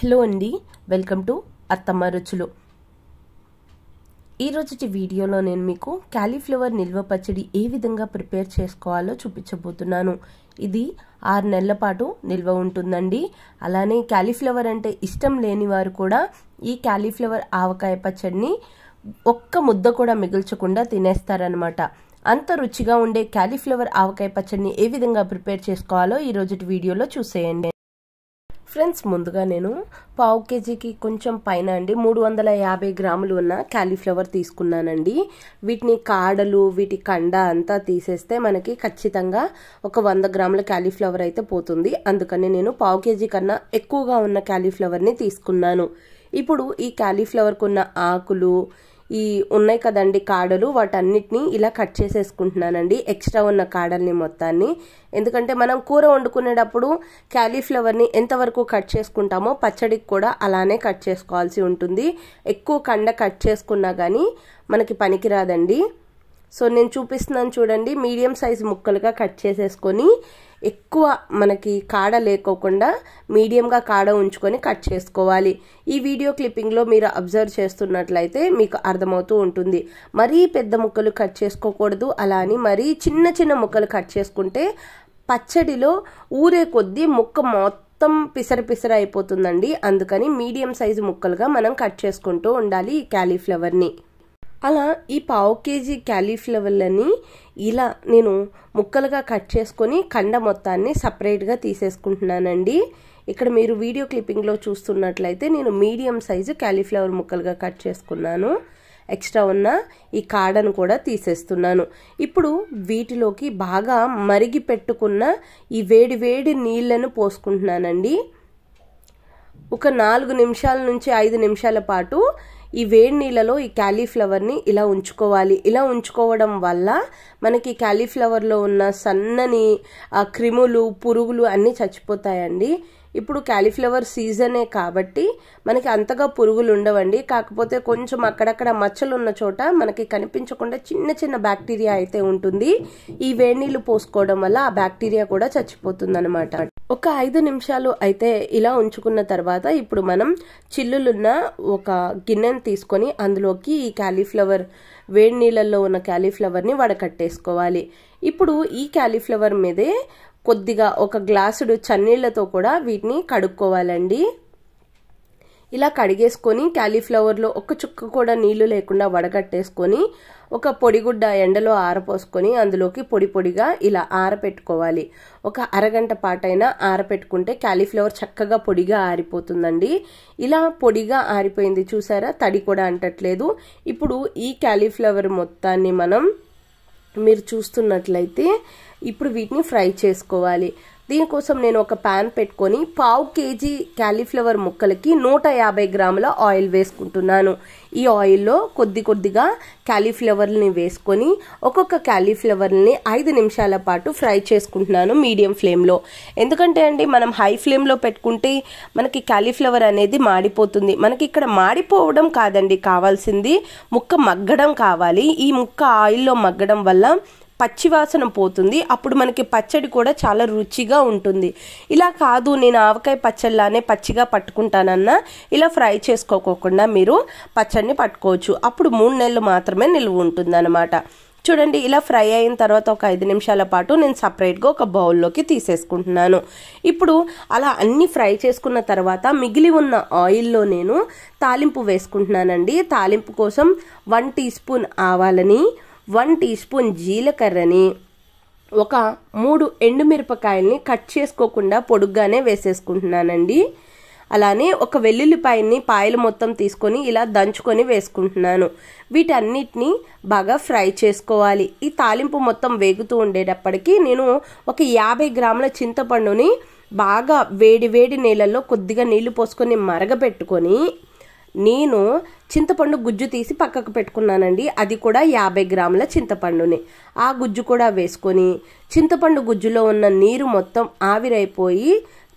hello అండి welcome to అత్తమ్మ రుచులు ఈరోజుటి వీడియోలో నేను మీకు క్యాలీఫ్లవర్ నిల్వ పచ్చడి ఏ విధంగా ప్రిపేర్ చేసుకోవాలో చూపించబోతున్నాను ఇది ఆరు నెలల పాటు నిల్వ ఉంటుందండి అలానే క్యాలీఫ్లవర్ అంటే ఇష్టం లేని వారు కూడా ఈ క్యాలీఫ్లవర్ ఆవకాయ పచ్చడిని ఒక్క ముద్ద కూడా మిగిల్చకుండా తినేస్తారనమాట అంత రుచిగా ఉండే క్యాలీఫ్లవర్ ఆవకాయ పచ్చడిని ఏ విధంగా ప్రిపేర్ చేసుకోవాలో ఈ రోజుటి వీడియోలో చూసేయండి ఫ్రెండ్స్ ముందుగా నేను పావు కేజీకి కొంచెం పైన అండి మూడు వందల యాభై గ్రాములు ఉన్న క్యాలీఫ్లవర్ తీసుకున్నానండి వీటిని కాడలు వీటి కండ అంతా తీసేస్తే మనకి ఖచ్చితంగా ఒక వంద గ్రాముల క్యాలీఫ్లవర్ అయితే పోతుంది అందుకని నేను పావు కేజీ కన్నా ఎక్కువగా ఉన్న క్యాలీఫ్లవర్ని తీసుకున్నాను ఇప్పుడు ఈ క్యాలీఫ్లవర్కున్న ఆకులు ఈ ఉన్నాయి కదండి కాడలు వాటన్నిటిని ఇలా కట్ చేసేసుకుంటున్నానండి ఎక్స్ట్రా ఉన్న కాడల్ని మొత్తాన్ని ఎందుకంటే మనం కూర వండుకునేటప్పుడు క్యాలీఫ్లవర్ని ఎంతవరకు కట్ చేసుకుంటామో పచ్చడికి కూడా అలానే కట్ చేసుకోవాల్సి ఉంటుంది ఎక్కువ కండ కట్ చేసుకున్నా కానీ మనకి పనికిరాదండి సో నేను చూపిస్తున్నాను చూడండి మీడియం సైజ్ ముక్కలుగా కట్ చేసేసుకొని ఎక్కువ మనకి కాడ లేకోకుండా మీడియంగా కాడ ఉంచుకొని కట్ చేసుకోవాలి ఈ వీడియో క్లిప్పింగ్లో మీరు అబ్జర్వ్ చేస్తున్నట్లయితే మీకు అర్థమవుతూ ఉంటుంది మరీ పెద్ద ముక్కలు కట్ చేసుకోకూడదు అలా అని మరీ చిన్న చిన్న ముక్కలు కట్ చేసుకుంటే పచ్చడిలో ఊరే కొద్దీ ముక్క మొత్తం మొత్తం పిసర పిసర అయిపోతుందండి అందుకని మీడియం సైజు ముక్కలుగా మనం కట్ చేసుకుంటూ ఉండాలి ఈ క్యాలీఫ్లవర్ని అలా ఈ పావు కేజీ క్యాలీఫ్లవర్లని ఇలా నేను ముక్కలుగా కట్ చేసుకొని కండ మొత్తాన్ని సపరేట్గా తీసేసుకుంటున్నానండి ఇక్కడ మీరు వీడియో క్లిప్పింగ్లో చూస్తున్నట్లయితే నేను మీడియం సైజు క్యాలీఫ్లవర్ ముక్కలుగా కట్ చేసుకున్నాను ఎక్స్ట్రా ఉన్న ఈ కాడను కూడా తీసేస్తున్నాను ఇప్పుడు వీటిలోకి బాగా మరిగి పెట్టుకున్న ఈ వేడి వేడి నీళ్లను పోసుకుంటున్నానండి ఒక నాలుగు నిమిషాల నుంచి ఐదు నిమిషాల పాటు ఈ వేడి నీళ్ళలో ఈ క్యాలీఫ్లవర్ని ఇలా ఉంచుకోవాలి ఇలా ఉంచుకోవడం వల్ల మనకి క్యాలీఫ్లవర్లో ఉన్న సన్నని క్రిములు పురుగులు అన్నీ చచ్చిపోతాయండి ఇప్పుడు క్యాలీఫ్లవర్ సీజనే కాబట్టి మనకి అంతగా పురుగులు ఉండవండి కాకపోతే కొంచెం అక్కడక్కడ మచ్చలు ఉన్న చోట మనకి కనిపించకుండా చిన్న చిన్న బ్యాక్టీరియా అయితే ఉంటుంది ఈ వేడి నీళ్ళు పోసుకోవడం వల్ల ఆ బ్యాక్టీరియా కూడా చచ్చిపోతుంది ఒక ఐదు నిమిషాలు అయితే ఇలా ఉంచుకున్న తర్వాత ఇప్పుడు మనం చిల్లులున్న ఒక గిన్నెను తీసుకొని అందులోకి ఈ క్యాలీఫ్లవర్ వేడి నీళ్ళల్లో ఉన్న క్యాలీఫ్లవర్ని వడకట్టేసుకోవాలి ఇప్పుడు ఈ క్యాలీఫ్లవర్ మీదే కొద్దిగా ఒక గ్లాసుడు చన్నీళ్లతో కూడా వీటిని కడుక్కోవాలండి ఇలా కడిగేసుకొని క్యాలీఫ్లవర్లో ఒక చుక్క కూడా నీళ్లు లేకుండా వడగట్టేసుకొని ఒక పొడిగుడ్డ ఎండలో ఆరపోసుకొని అందులోకి పొడి పొడిగా ఇలా ఆరపెట్టుకోవాలి ఒక అరగంట పాటైనా ఆరపెట్టుకుంటే క్యాలీఫ్లవర్ చక్కగా పొడిగా ఆరిపోతుందండి ఇలా పొడిగా ఆరిపోయింది చూసారా తడి కూడా అంటట్లేదు ఇప్పుడు ఈ క్యాలీఫ్లవర్ మొత్తాన్ని మనం మీరు చూస్తున్నట్లయితే ఇప్పుడు వీటిని ఫ్రై చేసుకోవాలి దీనికోసం నేను ఒక ప్యాన్ పెట్టుకొని పావు కేజీ క్యాలీఫ్లవర్ ముక్కలకి నూట యాభై గ్రాముల ఆయిల్ వేసుకుంటున్నాను ఈ ఆయిల్లో కొద్ది కొద్దిగా క్యాలీఫ్లవర్ని వేసుకొని ఒక్కొక్క క్యాలీఫ్లవర్ని ఐదు నిమిషాల పాటు ఫ్రై చేసుకుంటున్నాను మీడియం ఫ్లేమ్లో ఎందుకంటే అండి మనం హై ఫ్లేమ్లో పెట్టుకుంటే మనకి క్యాలీఫ్లవర్ అనేది మాడిపోతుంది మనకి ఇక్కడ మాడిపోవడం కాదండి కావాల్సింది ముక్క మగ్గడం కావాలి ఈ ముక్క ఆయిల్లో మగ్గడం వల్ల పచ్చివాసన పోతుంది అప్పుడు మనకి పచ్చడి కూడా చాలా రుచిగా ఉంటుంది ఇలా కాదు నేను ఆవకాయ పచ్చడిలానే పచ్చిగా పట్టుకుంటానన్నా ఇలా ఫ్రై చేసుకోకోకుండా మీరు పచ్చడిని పట్టుకోవచ్చు అప్పుడు మూడు నెలలు మాత్రమే నిలువ ఉంటుందన్నమాట చూడండి ఇలా ఫ్రై అయిన తర్వాత ఒక ఐదు నిమిషాల పాటు నేను సపరేట్గా ఒక బౌల్లోకి తీసేసుకుంటున్నాను ఇప్పుడు అలా అన్ని ఫ్రై చేసుకున్న తర్వాత మిగిలి ఉన్న ఆయిల్లో నేను తాలింపు వేసుకుంటున్నానండి తాలింపు కోసం వన్ టీ స్పూన్ ఆవాలని వన్ టీ స్పూన్ జీలకర్రని ఒక మూడు ఎండుమిరపకాయల్ని కట్ చేసుకోకుండా పొడుగ్గానే వేసేసుకుంటున్నానండి అలానే ఒక వెల్లుల్లిపాయని పాయలు మొత్తం తీసుకొని ఇలా దంచుకొని వేసుకుంటున్నాను వీటన్నిటిని బాగా ఫ్రై చేసుకోవాలి ఈ తాలింపు మొత్తం వేగుతూ ఉండేటప్పటికీ నేను ఒక యాభై గ్రాముల చింతపండుని బాగా వేడి వేడి నీళ్ళల్లో కొద్దిగా నీళ్లు పోసుకొని మరగపెట్టుకొని నేను చింతపండు గుజ్జు తీసి పక్కకు పెట్టుకున్నానండి అది కూడా యాభై గ్రాముల చింతపండుని ఆ గుజ్జు కూడా వేసుకొని చింతపండు గుజ్జులో ఉన్న నీరు మొత్తం ఆవిరైపోయి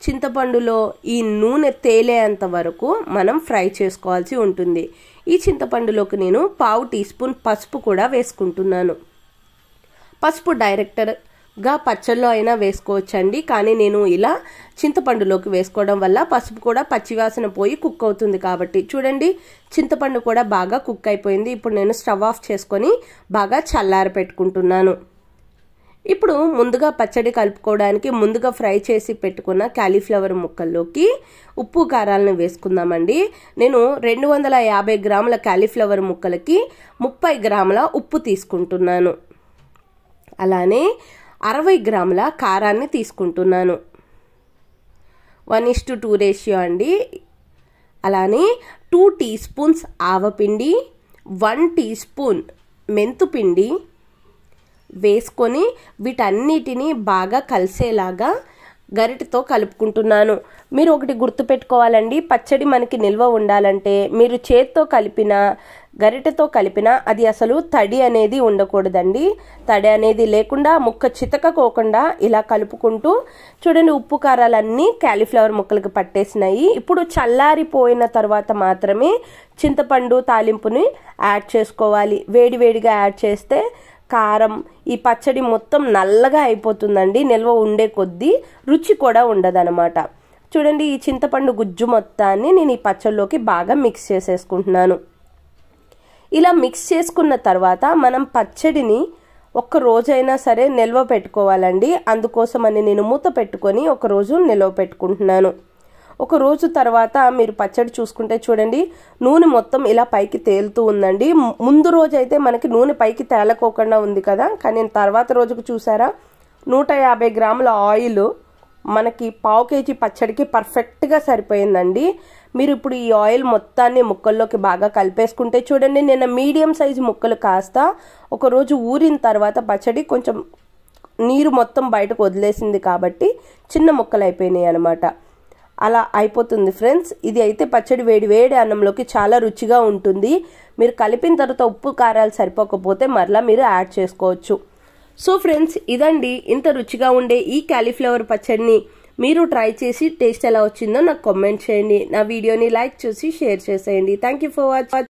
చింతపండులో ఈ నూనె తేలేంత వరకు మనం ఫ్రై చేసుకోవాల్సి ఉంటుంది ఈ చింతపండులోకి నేను పావు టీ స్పూన్ పసుపు కూడా వేసుకుంటున్నాను పసుపు డైరెక్టర్ గా పచ్చల్లో అయినా వేసుకోవచ్చండి కానీ నేను ఇలా చింతపండులోకి వేసుకోవడం వల్ల పసుపు కూడా పచ్చివాసన పోయి కుక్ అవుతుంది కాబట్టి చూడండి చింతపండు కూడా బాగా కుక్ అయిపోయింది ఇప్పుడు నేను స్టవ్ ఆఫ్ చేసుకొని బాగా చల్లార పెట్టుకుంటున్నాను ఇప్పుడు ముందుగా పచ్చడి కలుపుకోవడానికి ముందుగా ఫ్రై చేసి పెట్టుకున్న క్యాలీఫ్లవర్ ముక్కల్లోకి ఉప్పు కారాలను వేసుకుందామండి నేను రెండు వందల యాభై గ్రాముల క్యాలీఫ్లవర్ ముక్కలకి ముప్పై గ్రాముల ఉప్పు తీసుకుంటున్నాను అలానే అరవై గ్రాముల కారాన్ని తీసుకుంటున్నాను one is to two ratio అండి అలానే టూ టీ స్పూన్స్ ఆవపిండి వన్ టీ స్పూన్ మెంతుపిండి వేసుకొని వీటన్నిటిని బాగా కలిసేలాగా గరిటితో కలుపుకుంటున్నాను మీరు ఒకటి గుర్తుపెట్టుకోవాలండి పచ్చడి మనకి నిల్వ ఉండాలంటే మీరు చేత్తో కలిపిన గరిటతో కలిపిన అది అసలు తడి అనేది ఉండకూడదండి తడి అనేది లేకుండా ముక్క చితకకోకుండా ఇలా కలుపుకుంటూ చూడండి ఉప్పు కారాలన్నీ క్యాలీఫ్లవర్ ముక్కలకు పట్టేసినాయి ఇప్పుడు చల్లారిపోయిన తర్వాత మాత్రమే చింతపండు తాలింపుని యాడ్ చేసుకోవాలి వేడివేడిగా యాడ్ చేస్తే కారం ఈ పచ్చడి మొత్తం నల్లగా అయిపోతుందండి నిల్వ ఉండే కొద్దీ రుచి కూడా ఉండదనమాట చూడండి ఈ చింతపండు గుజ్జు మొత్తాన్ని నేను ఈ పచ్చడిలోకి బాగా మిక్స్ చేసేసుకుంటున్నాను ఇలా మిక్స్ చేసుకున్న తర్వాత మనం పచ్చడిని ఒక్క రోజైనా సరే నిల్వ పెట్టుకోవాలండి అందుకోసమని నేను మూత పెట్టుకొని ఒకరోజు నిల్వ పెట్టుకుంటున్నాను ఒక రోజు తర్వాత మీరు పచ్చడి చూసుకుంటే చూడండి నూనె మొత్తం ఇలా పైకి తేలుతూ ఉందండి ముందు రోజు అయితే మనకి నూనె పైకి తేలకోకుండా ఉంది కదా కానీ తర్వాత రోజుకు చూసారా నూట యాభై గ్రాముల ఆయిల్ మనకి పావు కేజీ పచ్చడికి పర్ఫెక్ట్గా సరిపోయిందండి మీరు ఇప్పుడు ఈ ఆయిల్ మొత్తాన్ని ముక్కల్లోకి బాగా కలిపేసుకుంటే చూడండి నిన్న మీడియం సైజు ముక్కలు కాస్త ఒకరోజు ఊరిన తర్వాత పచ్చడి కొంచెం నీరు మొత్తం బయటకు వదిలేసింది కాబట్టి చిన్న ముక్కలు అయిపోయినాయి అనమాట అలా అయిపోతుంది ఫ్రెండ్స్ ఇది అయితే పచ్చడి వేడి వేడి అన్నంలోకి చాలా రుచిగా ఉంటుంది మీరు కలిపిన తర్వాత ఉప్పు కారాలు సరిపోకపోతే మరలా మీరు యాడ్ చేసుకోవచ్చు సో ఫ్రెండ్స్ ఇదండి ఇంత రుచిగా ఉండే ఈ క్యాలీఫ్లవర్ పచ్చడిని మీరు ట్రై చేసి టేస్ట్ ఎలా వచ్చిందో నాకు కామెంట్ చేయండి నా వీడియోని లైక్ చూసి షేర్ చేసేయండి థ్యాంక్ ఫర్ వాచ్